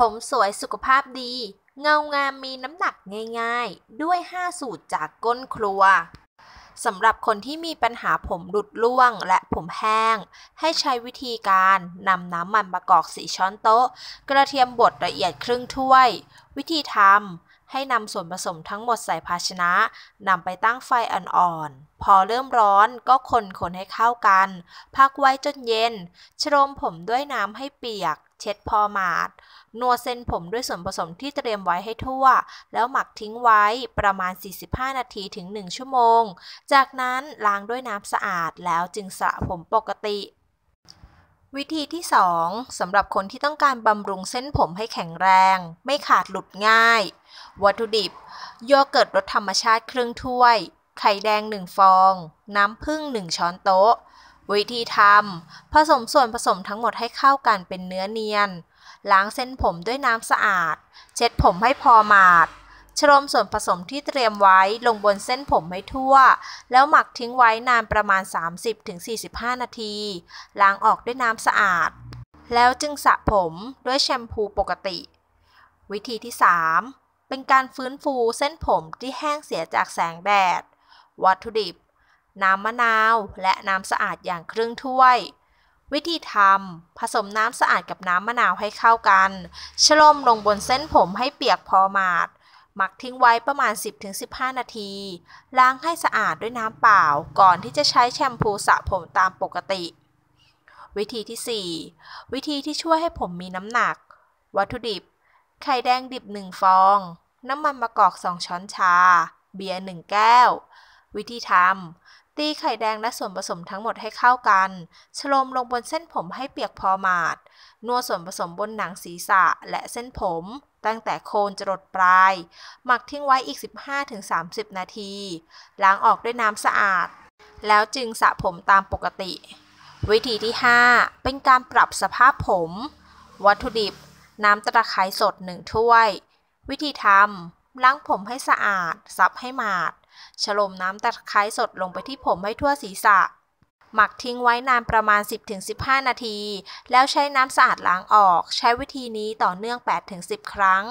ผมสวยสุขภาพดี เงางามมีน้ำหนักง่ายๆ ด้วย 5 สูตรจากก้นครัว สำหรับคนที่มีปัญหาผมหลุดร่วงและผมแห้ง ให้ใช้วิธีการนำน้ำมันมะกอกสีช้อนโต๊ะ กระเทียมบดละเอียดครึ่งถ้วย วิธีทำให้นำส่วนผสมทั้งหมดใส่ภาชนะ นำไปตั้งไฟอ่อนๆพอเริ่มร้อนก็คนคนให้เข้ากัน พักไว้จนเย็น ชโลมผมด้วยน้ำให้เปียกเช็ดพอหมาด นวดเส้นผมด้วยส่วนผสมที่เตรียมไว้ให้ทั่ว แล้วหมักทิ้งไว้ประมาณ 45 นาทีถึง 1 ชั่วโมง จากนั้นล้างด้วยน้ำสะอาดแล้วจึงสระผมปกติ วิธีที่ 2 สำหรับคนที่ต้องการบำรุงเส้นผมให้แข็งแรง ไม่ขาดหลุดง่าย วัตถุดิบ โยเกิร์ตรสธรรมชาติครึ่งถ้วย ไข่แดง 1 ฟอง น้ำผึ้ง1 ช้อนโต๊ะวิธีทำ ผสมส่วนผสมทั้งหมดให้เข้ากันเป็นเนื้อเนียน ล้างเส้นผมด้วยน้ำสะอาด เช็ดผมให้พอหมาด ชโลมส่วนผสมที่เตรียมไว้ลงบนเส้นผมให้ทั่ว แล้วหมักทิ้งไว้นานประมาณ 30-45 นาที ล้างออกด้วยน้ำสะอาด แล้วจึงสระผมด้วยแชมพูปกติ วิธีที่ 3 เป็นการฟื้นฟูเส้นผมที่แห้งเสียจากแสงแดด วัตถุดิบน้ำมะนาวและน้ำสะอาดอย่างครึ่งถ้วย วิธีทำ ผสมน้ำสะอาดกับน้ำมะนาวให้เข้ากันชโลมลงบนเส้นผมให้เปียกพอหมาด หมักทิ้งไว้ประมาณ 10-15 นาที ล้างให้สะอาดด้วยน้ำเปล่า ก่อนที่จะใช้แชมพูสระผมตามปกติ วิธีที่ 4 วิธีที่ช่วยให้ผมมีน้ำหนัก วัตถุดิบ ไข่แดงดิบ 1 ฟอง น้ำมันมะกอก2ช้อนชา เบียร์1แก้ว วิธีทำตีไข่แดงและส่วนผสมทั้งหมดให้เข้ากัน ชโลมลงบนเส้นผมให้เปียกพอหมาด นวดส่วนผสมบนหนังศีรษะและเส้นผม ตั้งแต่โคนจรดปลาย หมักทิ้งไว้อีก 15-30 นาที ล้างออกด้วยน้ำสะอาด แล้วจึงสระผมตามปกติ วิธีที่ 5 เป็นการปรับสภาพผม วัตถุดิบ น้ำตะไคร้สด 1 ถ้วย วิธีทำล้างผมให้สะอาด ซับให้หมาดฉลมน้ำตะไคร้สดลงไปที่ผมให้ทั่วศีรษะ หมักทิ้งไว้นานประมาณ 10-15 นาที แล้วใช้น้ำสะอาดล้างออก ใช้วิธีนี้ต่อเนื่อง 8-10 ครั้ง